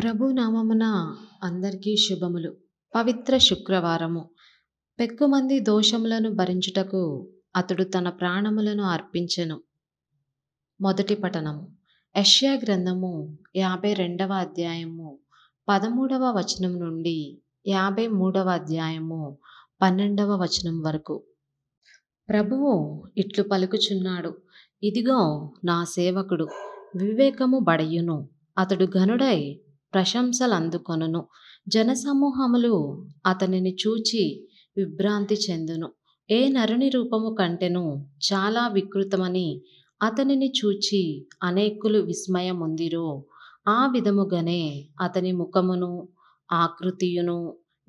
ప్రభునామమున అందరికీ శుభములు పవిత్ర శుక్రవారము పెక్కుమంది దోషములను భరించుటకు అతడు తన ప్రాణములను అర్పించెను మొదటి పఠనము యష్యా గ్రంథము యాభై రెండవ అధ్యాయము పదమూడవ వచనం నుండి యాభై మూడవ అధ్యాయము పన్నెండవ వచనం వరకు ప్రభువు ఇట్లు పలుకుచున్నాడు ఇదిగో నా సేవకుడు వివేకము బడయును అతడు ఘనుడై ప్రశంసలు అందుకొనును జనసమూహములు అతనిని చూచి విభ్రాంతి చెందును ఏ నరుని రూపము కంటెను చాలా వికృతమని అతనిని చూచి అనేకులు విస్మయముందిరో ఆ విధముగానే అతని ముఖమును ఆకృతియును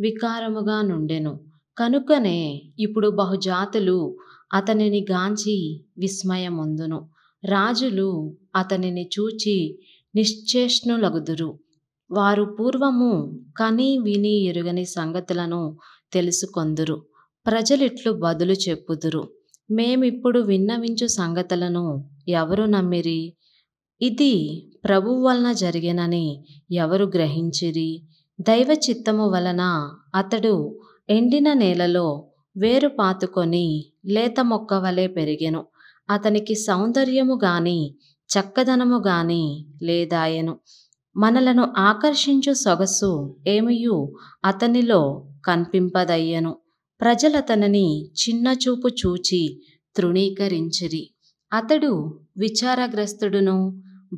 వికారముగా నుండెను కనుకనే ఇప్పుడు బహుజాతులు అతనిని గాంచి విస్మయముందును రాజులు అతనిని చూచి నిశ్చేష్ణులగుదురు వారు పూర్వము కని విని ఎరుగని సంగతులను తెలుసుకొందురు ప్రజలిట్లు బదులు చెప్పుదురు మేమిప్పుడు విన్నవించు సంగతులను ఎవరు నమ్మిరి ఇది ప్రభు వలన జరిగినని ఎవరు గ్రహించిరి దైవ చిత్తము వలన అతడు ఎండిన నేలలో వేరు పాతుకొని లేత మొక్క వలె పెరిగెను అతనికి సౌందర్యము గాని చక్కదనము గాని లేదాయెను మనలను ఆకర్షించు సొగసు ఏమయూ అతనిలో కనిపింపదయ్యను ప్రజలతనని చిన్నచూపు చూచి తృణీకరించిరి అతడు విచారగ్రస్తుడును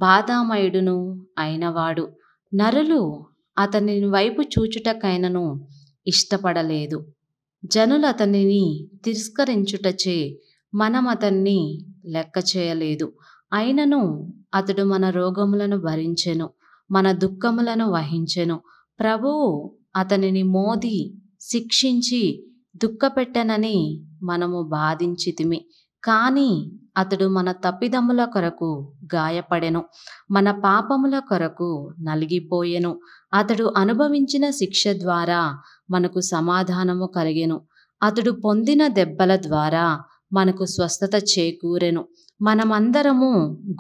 బాధామయుడును అయినవాడు నరులు అతని వైపు చూచుటకైనను ఇష్టపడలేదు జనులు అతనిని తిరస్కరించుటచే మనం అతన్ని లెక్క చేయలేదు అయినను అతడు మన రోగములను భరించెను మన దుఃఖములను వహించెను ప్రభువు అతనిని మోది శిక్షించి దుఃఖపెట్టనని మనము బాధించితిమి కానీ అతడు మన తప్పిదముల కొరకు గాయపడెను మన పాపముల కొరకు నలిగిపోయెను అతడు అనుభవించిన శిక్ష ద్వారా మనకు సమాధానము కలిగెను అతడు పొందిన దెబ్బల ద్వారా మనకు స్వస్థత చేకూరెను మనమందరము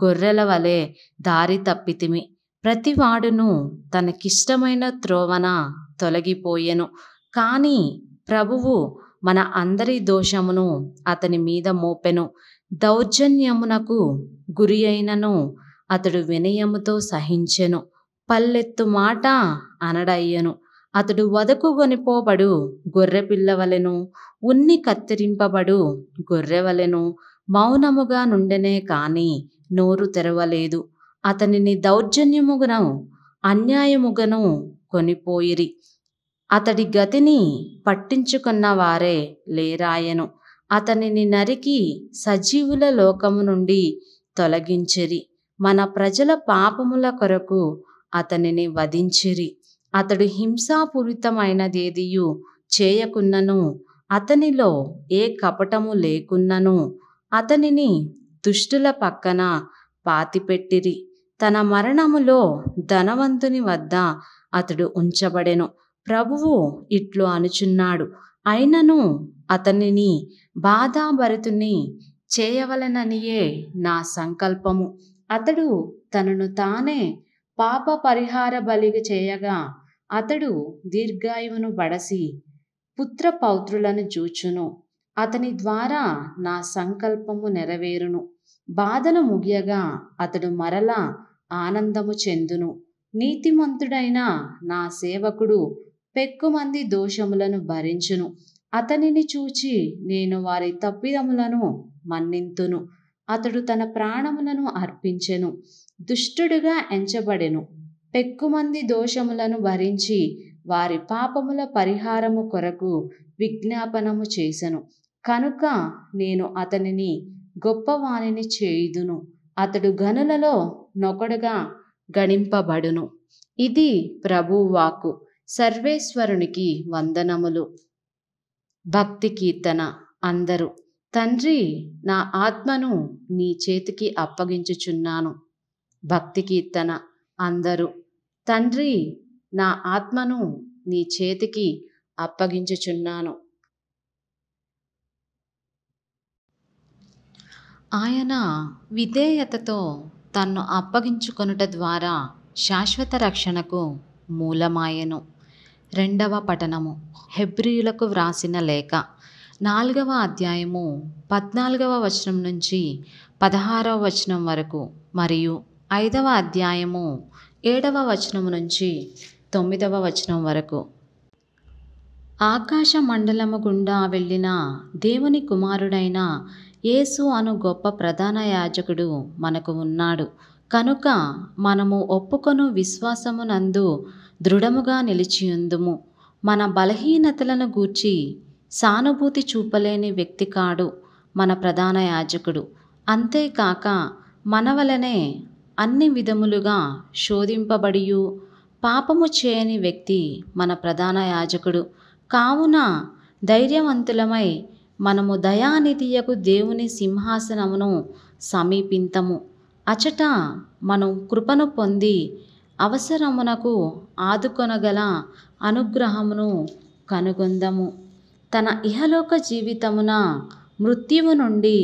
గొర్రెల వలె దారి తప్పితిమి ప్రతివాడును తనకిష్టమైన త్రోవన తొలగిపోయెను కానీ ప్రభువు మన అందరి దోషమును అతని మీద మోపెను దౌర్జన్యమునకు గురి అయినను అతడు వినయముతో సహించెను పల్లెత్తు మాట అనడయ్యను అతడు వదకుగొనిపోబడు గొర్రెపిల్లవలెను ఉన్ని కత్తిరింపబడు గొర్రెవలెను మౌనముగా నుండెనే కాని నోరు తెరవలేదు అతనిని దౌర్జన్యముగను అన్యాయముగను కొనిపోయిరి అతడి గతిని పట్టించుకున్న వారే లేరాయను అతనిని నరికి సజీవుల లోకము నుండి తొలగించిరి మన ప్రజల పాపముల కొరకు అతనిని వధించిరి అతడు హింసాపూరితమైనదేదియు చేయకున్నను అతనిలో ఏ కపటము లేకున్నను అతనిని దుష్టుల పక్కన పాతిపెట్టిరి తన మరణములో ధనవంతుని వద్ద అతడు ఉంచబడెను ప్రభువు ఇట్లు అనుచున్నాడు అయినను అతనిని బాధాభరితుని చేయవలననియే నా సంకల్పము అతడు తనను తానే పాప పరిహార బలిగ చేయగా అతడు దీర్ఘాయువును బడసి పుత్ర పౌత్రులను చూచును అతని ద్వారా నా సంకల్పము నెరవేరును బాధలు ముగియగా అతడు మరలా ఆనందము చెందును నీతిమంతుడైన నా సేవకుడు పెక్కుమంది దోషములను భరించును అతనిని చూచి నేను వారి తప్పిదములను మన్నింతును అతడు తన ప్రాణములను అర్పించెను దుష్టుడుగా ఎంచబడెను పెక్కుమంది దోషములను భరించి వారి పాపముల పరిహారము కొరకు విజ్ఞాపనము చేసెను కనుక నేను అతనిని గొప్పవాణిని చేయుదును అతడు గనులలో నొకడుగా గణింపబడును ఇది ప్రభువాకు సర్వేశ్వరునికి వందనములు భక్తి కీర్తన అందరూ తండ్రి నా ఆత్మను నీ చేతికి అప్పగించుచున్నాను భక్తి కీర్తన అందరూ తండ్రి నా ఆత్మను నీ చేతికి అప్పగించుచున్నాను ఆయన విధేయతతో తన్ను అప్పగించుకొనుట ద్వారా శాశ్వత రక్షణకు మూలమాయను రెండవ పఠనము హెబ్రియులకు వ్రాసిన లేఖ నాలుగవ అధ్యాయము పద్నాలుగవ వచనం నుంచి పదహారవ వచనం వరకు మరియు ఐదవ అధ్యాయము ఏడవ వచనం నుంచి తొమ్మిదవ వచనం వరకు ఆకాశ మండలము గుండా వెళ్ళిన దేవుని కుమారుడైన యేసు అను గొప్ప ప్రధాన యాజకుడు మనకు ఉన్నాడు కనుక మనము ఒప్పుకొను విశ్వాసమునందు దృఢముగా నిలిచియుందుము మన బలహీనతలను గూర్చి సానుభూతి చూపలేని వ్యక్తి కాడు మన ప్రధాన యాజకుడు అంతేకాక మన వలనే అన్ని విధములుగా శోధింపబడియు పాపము చేయని వ్యక్తి మన ప్రధాన యాజకుడు కావున ధైర్యవంతులమై మనము దయానిధియకు దేవుని సింహాసనమును సమీపింతము అచట మనం కృపను పొంది అవసరమునకు ఆదుకొనగల అనుగ్రహమును కనుగొందము తన ఇహలోక జీవితమున మృత్యువు నుండి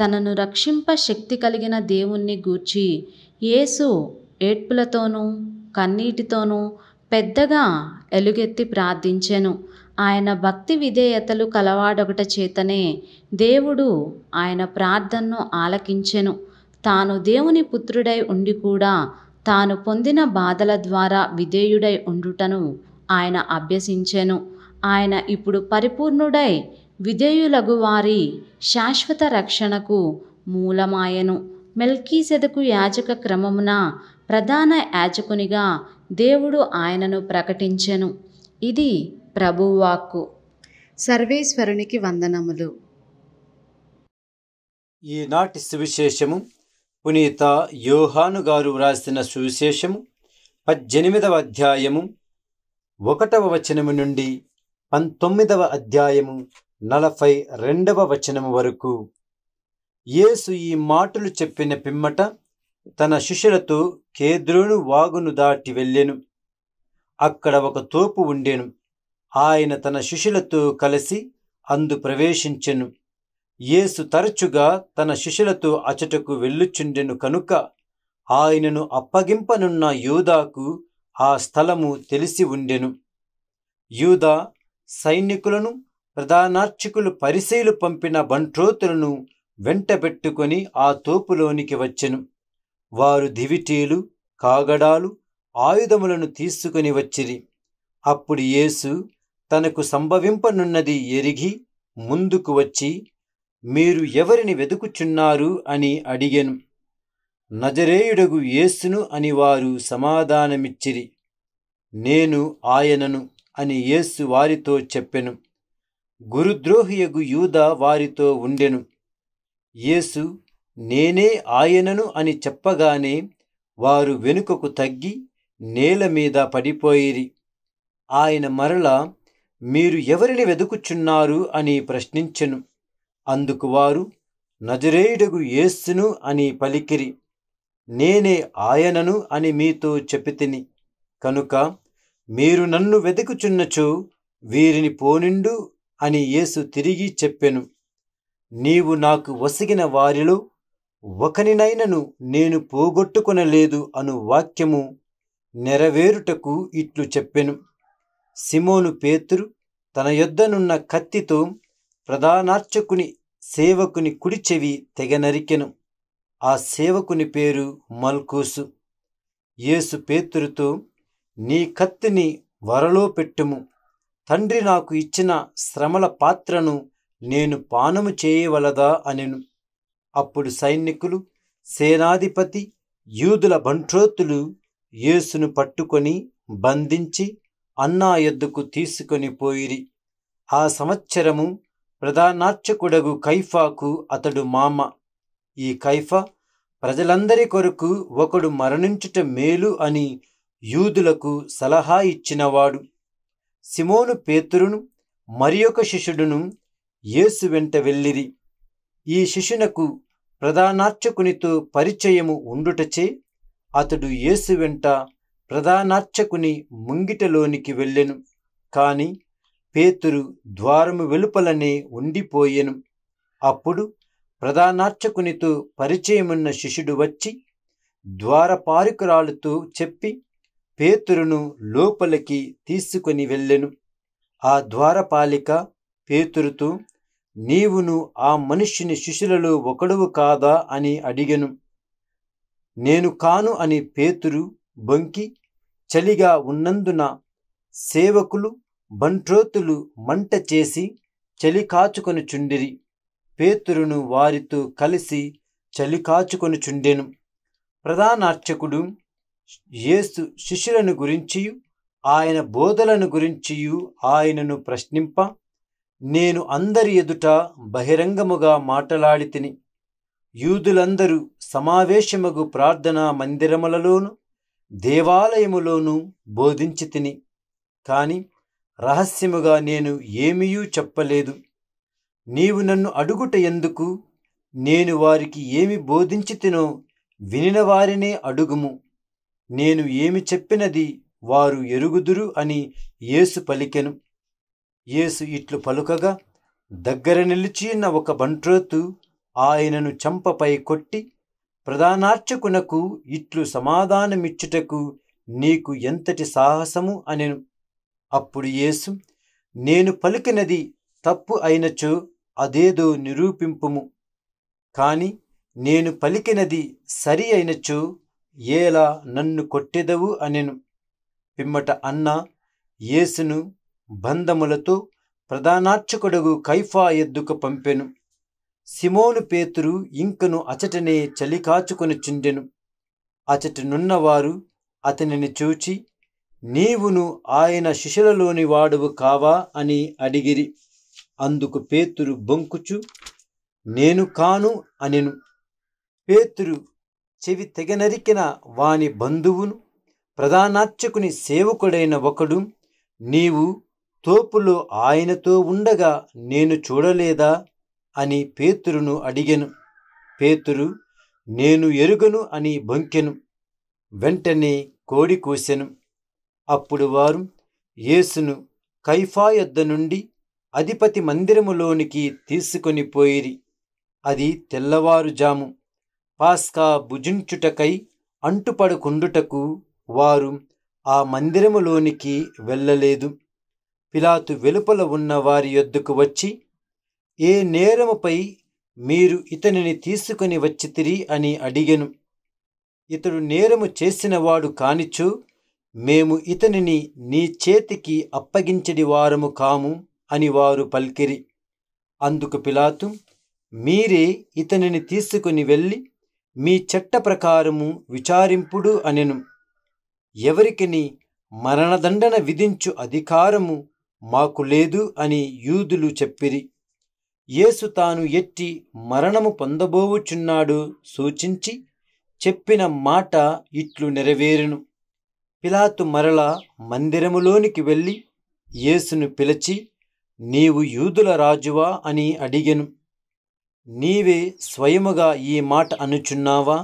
తనను రక్షింప శక్తి కలిగిన దేవుణ్ణి గూర్చి యేసు ఏడ్పులతోనూ కన్నీటితోనూ పెద్దగా ఎలుగెత్తి ప్రార్థించెను ఆయన భక్తి విధేయతలు కలవాడొకట చేతనే దేవుడు ఆయన ప్రార్థనను ఆలకించెను తాను దేవుని పుత్రుడై ఉండి కూడా తాను పొందిన బాధల ద్వారా విధేయుడై ఉండుటను ఆయన అభ్యసించెను ఆయన ఇప్పుడు పరిపూర్ణుడై విధేయులగు వారి శాశ్వత రక్షణకు మూలమాయను మెల్కీసెదకు యాజక క్రమమున ప్రధాన యాజకునిగా దేవుడు ఆయనను ప్రకటించెను ఇది ప్రభువాకు సర్వేశ్వరునికి వందనములు ఈనాటి సువిశేషము పునీత యోహాను గారు వ్రాసిన సువిశేషము పద్దెనిమిదవ అధ్యాయము ఒకటవ వచనము నుండి పంతొమ్మిదవ అధ్యాయము నలభై రెండవ వచనము వరకు యేసు ఈ మాటలు చెప్పిన పిమ్మట తన శిష్యులతో కేద్రోను వాగును దాటి వెళ్ళెను అక్కడ ఒక తోపు ఉండెను ఆయన తన శిష్యులతో కలిసి అందు ప్రవేశించెను యేసు తరచుగా తన శిష్యులతో అచటకు వెళ్ళుచుండెను కనుక ఆయనను అప్పగింపనున్న యూదాకు ఆ స్థలము తెలిసి ఉండెను యూదా సైనికులను ప్రధానార్చకులు పరిశీలు పంపిన బంట్రోతులను వెంటబెట్టుకొని ఆ తోపులోనికి వచ్చెను వారు దివిటీలు కాగడాలు ఆయుధములను తీసుకుని వచ్చిరి అప్పుడు యేసు తనకు సంభవింపనున్నది ఎరిగి ముందుకు వచ్చి మీరు ఎవరిని వెతుకుచున్నారు అని అడిగెను నజరేయుడగు యేసును అని వారు సమాధానమిచ్చిరి నేను ఆయనను అని యేసు వారితో చెప్పెను గురుద్రోహియగు యూద వారితో ఉండెను యేసు నేనే ఆయనను అని చెప్పగానే వారు వెనుకకు తగ్గి నేల మీద పడిపోయిరి ఆయన మరలా మీరు ఎవరిని వెదుకుచున్నారు అని ప్రశ్నించెను అందుకు వారు నజరేయుడగు ఏస్సును అని పలికిరి నేనే ఆయనను అని మీతో చెప్పితిని కనుక మీరు నన్ను వెతుకుచున్నచో వీరిని పోనిండు అని యేసు తిరిగి చెప్పెను నీవు నాకు వసిగిన వారిలో ఒకనినైనను నేను పోగొట్టుకునలేదు అను వాక్యము నెరవేరుటకు ఇట్లు చెప్పెను సిమోను పేతురు తన యొద్దనున్న కత్తితో ప్రధానార్చకుని సేవకుని కుడి చెవి తెగనరికెను ఆ సేవకుని పేరు మల్కోసు యేసు పేతురుతో నీ కత్తిని వరలో పెట్టుము తండ్రి నాకు ఇచ్చిన శ్రమల పాత్రను నేను పానము చేయవలదా అనెను అప్పుడు సైనికులు సేనాధిపతి యూదుల బంట్రోతులు యేసును పట్టుకొని బంధించి అన్నా ఎద్దుకు తీసుకొని పోయిరి ఆ సంవత్సరము ప్రధానార్చకుడగు కైఫాకు అతడు మామ ఈ కైఫా ప్రజలందరి కొరకు ఒకడు మరణించుట మేలు అని యూదులకు సలహా ఇచ్చినవాడు సిమోను పేతురును మరి ఒక శిష్యుడును యేసు వెంట వెళ్ళిరి ఈ శిష్యునకు ప్రధానార్చకునితో పరిచయము ఉండుటచే అతడు యేసు వెంట ప్రధానార్చకుని ముంగిటలోనికి వెళ్ళెను కాని పేతురు ద్వారము వెలుపలనే ఉండిపోయెను అప్పుడు ప్రధానార్చకునితో పరిచయమున్న శిష్యుడు వచ్చి ద్వారపారికురాలుతో చెప్పి పేతురును లోపలికి తీసుకొని వెళ్ళెను ఆ ద్వారపాలిక పేతురుతో నీవును ఆ మనుష్యుని శిష్యులలో ఒకడువు కాదా అని అడిగెను నేను కాను అని పేతురు బొంకి చలిగా ఉన్నందున సేవకులు బంట్రోతులు మంట చేసి చలి చుండిరి పేతురును వారితో కలిసి చలి చుండెను ప్రధానార్చకుడు యేసు శిష్యులను గురించియు ఆయన బోధలను గురించియు ఆయనను ప్రశ్నింప నేను అందరి ఎదుట బహిరంగముగా మాటలాడితిని యూదులందరూ సమావేశముగు ప్రార్థనా మందిరములలోనూ దేవాలయములోనూ బోధించి తిని కాని రహస్యముగా నేను ఏమీయూ చెప్పలేదు నీవు నన్ను అడుగుట ఎందుకు నేను వారికి ఏమి బోధించితినో తినో వినినవారినే అడుగుము నేను ఏమి చెప్పినది వారు ఎరుగుదురు అని యేసు పలికెను యేసు ఇట్లు పలుకగా దగ్గర నిలిచియున్న ఒక బంట్రోతు ఆయనను చంపపై కొట్టి ప్రధానార్చకునకు ఇట్లు సమాధానమిచ్చుటకు నీకు ఎంతటి సాహసము అనెను అప్పుడు యేసు నేను పలికినది తప్పు అయినచో అదేదో నిరూపింపుము కాని నేను పలికినది సరి అయినచో ఏలా నన్ను కొట్టెదవు అనెను పిమ్మట అన్న యేసును బంధములతో ప్రధానార్చకుడుగు కైఫా ఎద్దుకు పంపెను సిమోను పేతురు ఇంకను అచటనే చలికాచుకొని చుండెను అచటనున్నవారు అతనిని చూచి నీవును ఆయన శిష్యులలోని వాడువు కావా అని అడిగిరి అందుకు పేతురు బొంకుచు నేను కాను అనెను పేతురు చెవి తెగనరికిన వాని బంధువును ప్రధానార్చకుని సేవకుడైన ఒకడు నీవు తోపులో ఆయనతో ఉండగా నేను చూడలేదా అని పేతురును అడిగెను పేతురు నేను ఎరుగను అని బొంకెను వెంటనే కోడి కూసెను అప్పుడు వారు యేసును కైఫా నుండి అధిపతి మందిరములోనికి తీసుకొని పోయిరి అది తెల్లవారుజాము పాస్కా భుజించుటకై అంటుపడుకుండుటకు వారు ఆ మందిరములోనికి వెళ్ళలేదు పిలాతు వెలుపల ఉన్న వారి యొద్దకు వచ్చి ఏ నేరముపై మీరు ఇతనిని తీసుకుని తిరిగి అని అడిగెను ఇతడు నేరము చేసినవాడు కానిచ్చు మేము ఇతనిని నీ చేతికి అప్పగించడి వారము కాము అని వారు పల్కిరి అందుకు పిలాతు మీరే ఇతనిని తీసుకుని వెళ్ళి మీ చట్ట ప్రకారము విచారింపుడు అనెను ఎవరికిని మరణదండన విధించు అధికారము మాకు లేదు అని యూదులు చెప్పిరి యేసు తాను ఎట్టి మరణము పొందబోవుచున్నాడు సూచించి చెప్పిన మాట ఇట్లు నెరవేరును పిలాతు మరల మందిరములోనికి వెళ్ళి యేసును పిలిచి నీవు యూదుల రాజువా అని అడిగెను నీవే స్వయముగా ఈ మాట అనుచున్నావా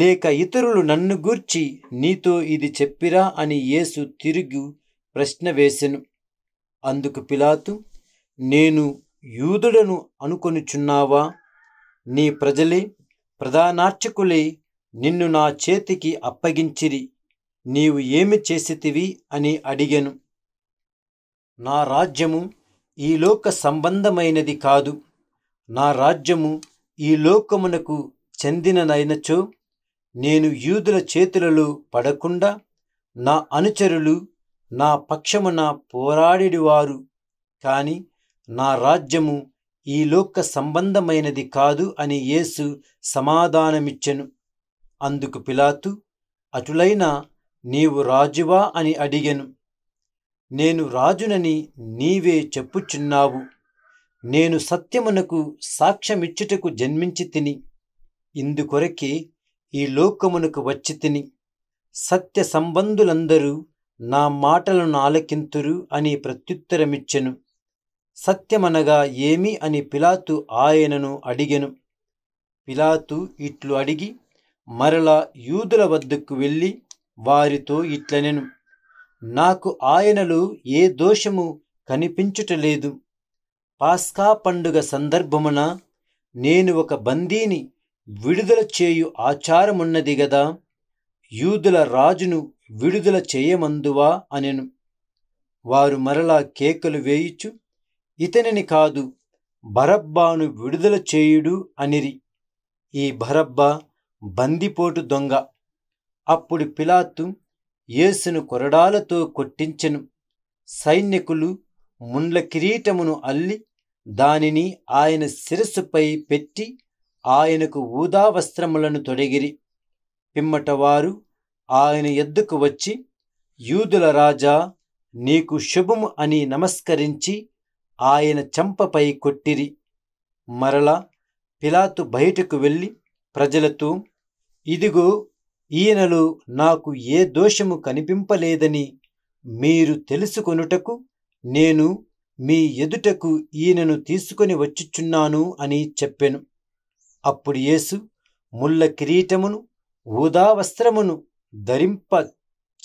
లేక ఇతరులు నన్ను గూర్చి నీతో ఇది చెప్పిరా అని యేసు తిరిగి ప్రశ్న వేసెను అందుకు పిలాతు నేను యూదుడను అనుకొనిచున్నావా నీ ప్రజలే ప్రధానార్చకులే నిన్ను నా చేతికి అప్పగించిరి నీవు ఏమి చేసితివి అని అడిగాను నా రాజ్యము ఈ లోక సంబంధమైనది కాదు నా రాజ్యము ఈ లోకమునకు చెందిననైనచో నేను యూదుల చేతులలో పడకుండా నా అనుచరులు నా పక్షమున పోరాడివారు కానీ నా రాజ్యము ఈ లోక సంబంధమైనది కాదు అని యేసు సమాధానమిచ్చెను అందుకు పిలాతు అటులైన నీవు రాజువా అని అడిగెను నేను రాజునని నీవే చెప్పుచున్నావు నేను సత్యమునకు సాక్ష్యమిచ్చుటకు జన్మించి తిని ఇందుకొరకే ఈ లోకమునకు వచ్చి తిని సత్య సంబంధులందరూ నా మాటలను ఆలకింతురు అని ప్రత్యుత్తరమిచ్చెను సత్యమనగా ఏమి అని పిలాతు ఆయనను అడిగెను పిలాతు ఇట్లు అడిగి మరలా యూదుల వద్దకు వెళ్ళి వారితో ఇట్లనెను నాకు ఆయనలో ఏ దోషము కనిపించుటలేదు పాస్కా పండుగ సందర్భమున నేను ఒక బందీని విడుదల చేయు ఆచారమున్నది గదా యూదుల రాజును విడుదల చేయమందువా అనెను వారు మరలా కేకలు వేయిచు ఇతనిని కాదు బరబ్బాను విడుదల చేయుడు అనిరి ఈ భరబ్బా బందిపోటు దొంగ అప్పుడు పిలాతు యేసును కొరడాలతో కొట్టించెను సైనికులు ముండ్ల కిరీటమును అల్లి దానిని ఆయన శిరస్సుపై పెట్టి ఆయనకు ఊదా వస్త్రములను తొడిగిరి ఆయన ఎద్దుకు వచ్చి యూదుల రాజా నీకు శుభము అని నమస్కరించి ఆయన చెంపపై కొట్టిరి మరలా పిలాతు బయటకు వెళ్ళి ప్రజలతో ఇదిగో ఈయనలో నాకు ఏ దోషము కనిపింపలేదని మీరు తెలుసుకొనుటకు నేను మీ ఎదుటకు ఈయనను తీసుకొని వచ్చుచున్నాను అని చెప్పెను అప్పుడు యేసు ముళ్ళ కిరీటమును ఊదా వస్త్రమును ధరింప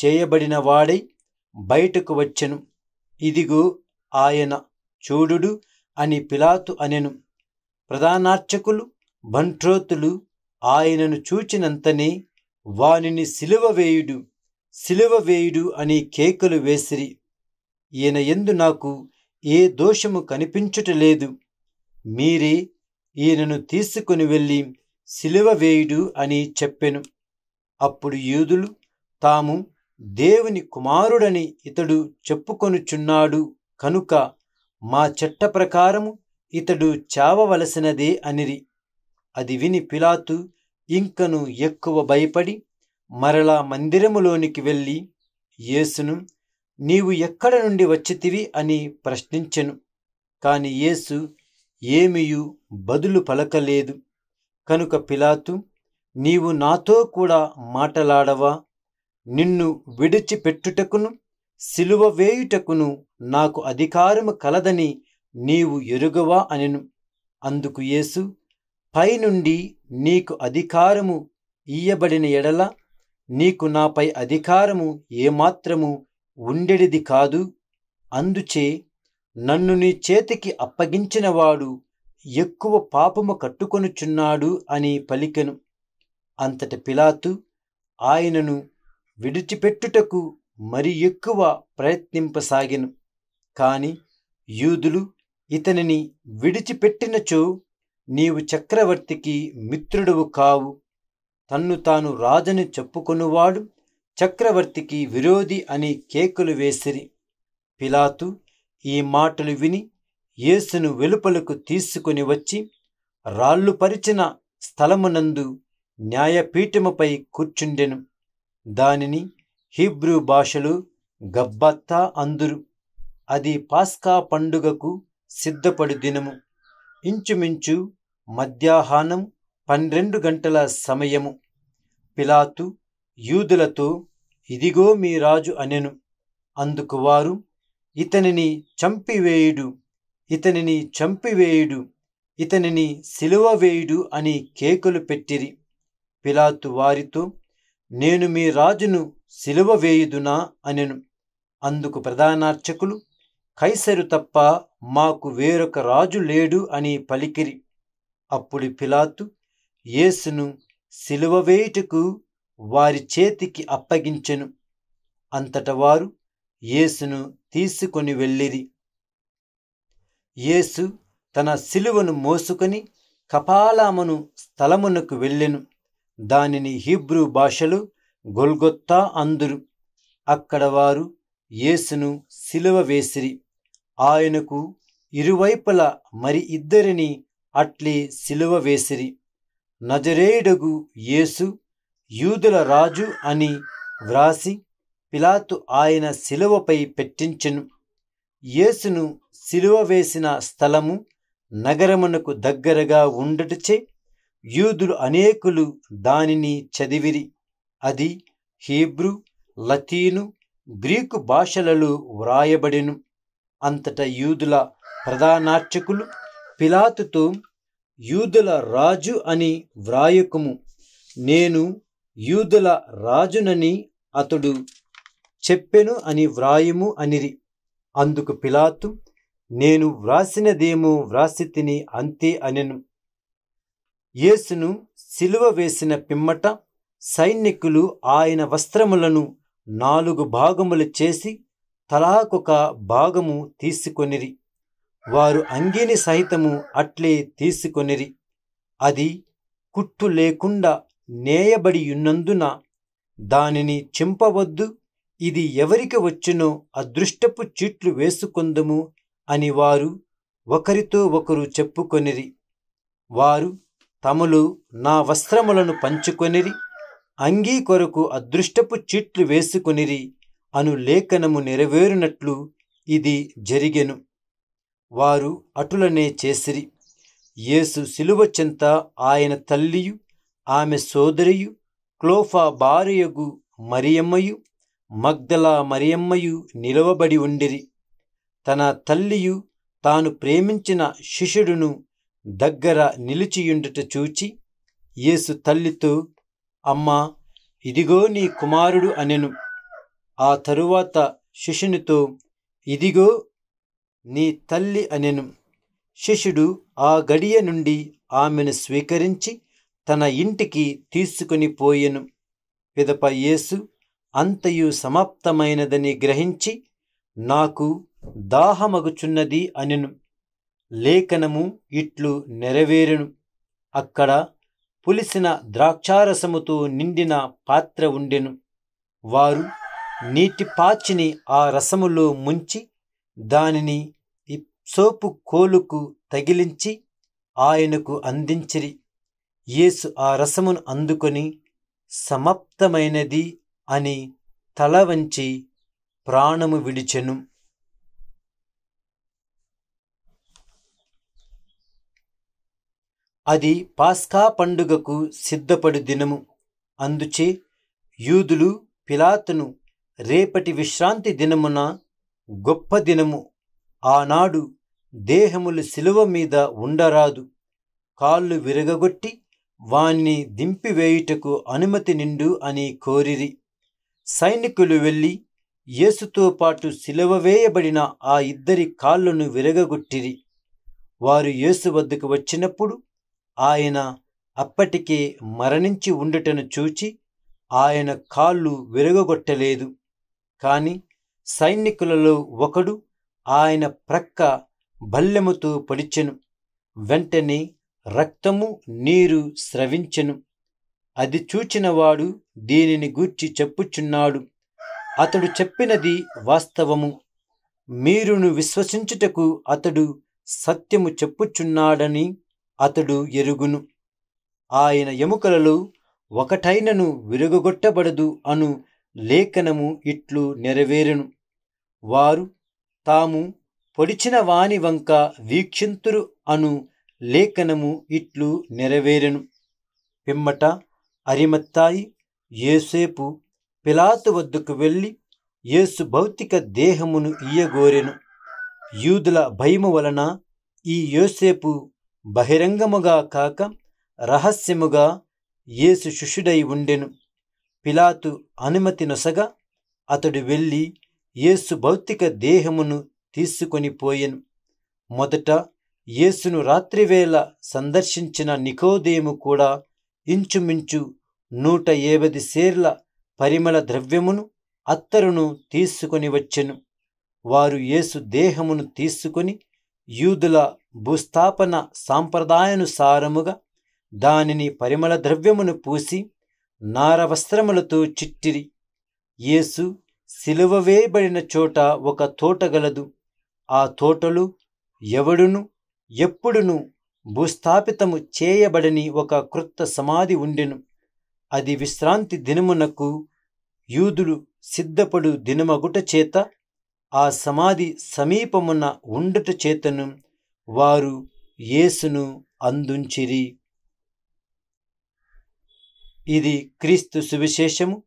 చేయబడిన వాడై బయటకు వచ్చెను ఇదిగో ఆయన చూడుడు అని పిలాతు అనెను ప్రధానార్చకులు భంట్రోతులు ఆయనను చూచినంతనే వానిని సిలువ వేయుడు సిలువ వేయుడు అని కేకలు వేసిరి ఈయన ఎందు నాకు ఏ దోషము కనిపించుటలేదు మీరే ఈయనను తీసుకుని వెళ్ళి సిలువ వేయుడు అని చెప్పెను అప్పుడు యూదులు తాము దేవుని కుమారుడని ఇతడు చెప్పుకొనుచున్నాడు కనుక మా చట్ట ప్రకారము ఇతడు చావవలసినదే అనిరి అది విని పిలాతు ఇంకను ఎక్కువ భయపడి మరలా మందిరములోనికి వెళ్ళి యేసును నీవు ఎక్కడ నుండి వచ్చితివి అని ప్రశ్నించెను కాని యేసు ఏమియు బదులు పలకలేదు కనుక పిలాతు నీవు నాతో కూడా మాటలాడవా నిన్ను విడిచిపెట్టుటకును సిలువ వేయుటకును నాకు అధికారము కలదని నీవు ఎరుగవా అనెను అందుకు యేసు పైనుండి నీకు అధికారము ఇయ్యబడిన ఎడల నీకు నాపై అధికారము ఏమాత్రము ఉండెడిది కాదు అందుచే నన్ను నీ చేతికి అప్పగించినవాడు ఎక్కువ పాపము కట్టుకొనుచున్నాడు అని పలికెను అంతటి పిలాతు ఆయనను విడిచిపెట్టుటకు మరి ఎక్కువ ప్రయత్నింపసాగెను కాని యూదులు ఇతనిని విడిచిపెట్టినచో నీవు చక్రవర్తికి మిత్రుడువు కావు తన్ను తాను రాజని చెప్పుకొనువాడు చక్రవర్తికి విరోధి అని కేకులు వేసిరి పిలాతు ఈ మాటలు విని యేసును వెలుపలకు తీసుకుని వచ్చి రాళ్ళు పరిచిన స్థలమునందు న్యాయపీఠముపై కూర్చుండెను దానిని హీబ్రూ భాషలు గబ్బత్తా అందురు అది పాస్కా పండుగకు సిద్ధపడి దినము ఇంచుమించు మధ్యాహ్నం పన్నెండు గంటల సమయము పిలాతు యూదులతో ఇదిగో మీ రాజు అనెను అందుకు వారు ఇతనిని చంపివేయుడు ఇతనిని చంపివేయుడు ఇతనిని సిలువ వేయుడు అని కేకులు పెట్టిరి పిలాతు వారితో నేను మీ రాజును సిలువ వేయుదునా అనెను అందుకు ప్రధానార్చకులు కైసరు తప్ప మాకు వేరొక రాజు లేడు అని పలికిరి అప్పుడు పిలాతు యేసును సిలువ వేయుటకు వారి చేతికి అప్పగించెను అంతట వారు యేసును తీసుకొని వెళ్ళిరి యేసు తన సిలువను మోసుకొని కపాలామను స్థలమునకు వెళ్ళెను దానిని హీబ్రూ భాషలు గొల్గొత్తా అందురు అక్కడ వారు యేసును సిలువ వేసిరి ఆయనకు ఇరువైపుల మరి ఇద్దరిని అట్లే సిలువ వేసిరి నజరేయుడగు యేసు యూదుల రాజు అని వ్రాసి పిలాతు ఆయన శిలువపై పెట్టించెను యేసును శిలువ వేసిన స్థలము నగరమునకు దగ్గరగా ఉండటచే యూదులు అనేకులు దానిని చదివిరి అది హీబ్రు లతీను గ్రీకు భాషలలో వ్రాయబడెను అంతటా యూదుల ప్రధానార్చకులు పిలాతుతో యూదుల రాజు అని వ్రాయకుము నేను యూదుల రాజునని అతడు చెప్పెను అని వ్రాయము అనిరి అందుకు పిలాతు నేను వ్రాసినదేమో వ్రాసి తిని అంతే అనెను యేసును సిలువ వేసిన పిమ్మట సైనికులు ఆయన వస్త్రములను నాలుగు భాగములు చేసి తలాకొక భాగము తీసుకొనిరి వారు అంగిని సహితము అట్లే తీసుకొనిరి అది కుట్టు లేకుండా నేయబడి ఉన్నందున దానిని చింపవద్దు ఇది ఎవరికి వచ్చినో అదృష్టపు చీట్లు వేసుకుందము అని వారు ఒకరితో ఒకరు చెప్పుకొనిరి వారు తమలు నా వస్త్రములను పంచుకొనిరి అంగీ కొరకు అదృష్టపు చీట్లు వేసుకొనిరి అను లేఖనము నెరవేరునట్లు ఇది జరిగెను వారు అటులనే చేసిరి యేసు సిలువ చెంత ఆయన తల్లియు ఆమె సోదరియు క్లోఫా భార్యగు మరియమ్మయు మగ్దలా మరియమ్మయు నిలవబడి ఉండిరి తన తల్లియు తాను ప్రేమించిన శిష్యుడును దగ్గర నిలిచియుండుట చూచి యేసు తల్లితో అమ్మా ఇదిగో నీ కుమారుడు అనెను ఆ తరువాత శిష్యునితో ఇదిగో నీ తల్లి అనెను శిష్యుడు ఆ గడియ నుండి ఆమెను స్వీకరించి తన ఇంటికి తీసుకుని పోయెను పిదప యేసు అంతయు సమాప్తమైనదని గ్రహించి నాకు దాహమగుచున్నది అనెను లేఖనము ఇట్లు నెరవేరును అక్కడ పులిసిన ద్రాక్షారసముతో నిండిన పాత్ర ఉండెను వారు నీటి పాచిని ఆ రసములో ముంచి దానిని సోపు కోలుకు తగిలించి ఆయనకు అందించిరి యేసు ఆ రసమును అందుకొని సమాప్తమైనది అని తల వంచి ప్రాణము విడిచెను అది పాస్కా పండుగకు సిద్ధపడు దినము అందుచే యూదులు పిలాతును రేపటి విశ్రాంతి దినమున గొప్ప దినము ఆనాడు దేహములు శిలువ మీద ఉండరాదు కాళ్ళు విరగగొట్టి వాణ్ణి దింపివేయుటకు అనుమతి నిండు అని కోరిరి సైనికులు వెళ్ళి యేసుతో పాటు శిలువ వేయబడిన ఆ ఇద్దరి కాళ్ళను విరగగొట్టిరి వారు యేసు వద్దకు వచ్చినప్పుడు ఆయన అప్పటికే మరణించి ఉండుటను చూచి ఆయన కాళ్ళు విరగొట్టలేదు కాని సైనికులలో ఒకడు ఆయన ప్రక్క భల్లెముతో పడిచెను వెంటనే రక్తము నీరు స్రవించెను అది చూచినవాడు దీనిని గూర్చి చెప్పుచున్నాడు అతడు చెప్పినది వాస్తవము మీరును విశ్వసించుటకు అతడు సత్యము చెప్పుచున్నాడని అతడు ఎరుగును ఆయన ఎముకలలో ఒకటైనను విరగొట్టబడదు అను లేఖనము ఇట్లు నెరవేరును వారు తాము పొడిచిన వాని వంక వీక్షింతురు అను లేఖనము ఇట్లు నెరవేరును పిమ్మట అరిమత్తాయి ఏసేపు పిలాతు వద్దకు వెళ్ళి ఏసు భౌతిక దేహమును ఇయ్యగోరెను యూదుల భయము వలన ఈ యోసేపు బహిరంగముగా కాక రహస్యముగా యేసు శిష్యుడై ఉండెను పిలాతు అనుమతి నొసగా అతడు వెళ్ళి యేసు భౌతిక దేహమును తీసుకొని పోయెను మొదట యేసును రాత్రివేళ సందర్శించిన నికోదేము కూడా ఇంచుమించు నూట ఏవది సేర్ల పరిమళ ద్రవ్యమును అత్తరును తీసుకొని వచ్చెను వారు యేసు దేహమును తీసుకొని యూదుల భూస్థాపన సాంప్రదాయానుసారముగా దానిని పరిమళ ద్రవ్యమును పూసి నారవస్త్రములతో చిట్టిరి యేసు సిలువవేయబడిన వేయబడిన చోట ఒక తోట గలదు ఆ తోటలు ఎవడును ఎప్పుడును భూస్థాపితము చేయబడని ఒక కృత్త సమాధి ఉండెను అది విశ్రాంతి దినమునకు యూదులు సిద్ధపడు దినమగుట చేత ఆ సమాధి సమీపమున ఉండుట చేతను వారు యేసును అందుంచిరి ఇది క్రీస్తు సువిశేషము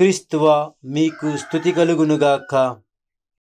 క్రీస్తువా మీకు స్థుతి కలుగునుగాక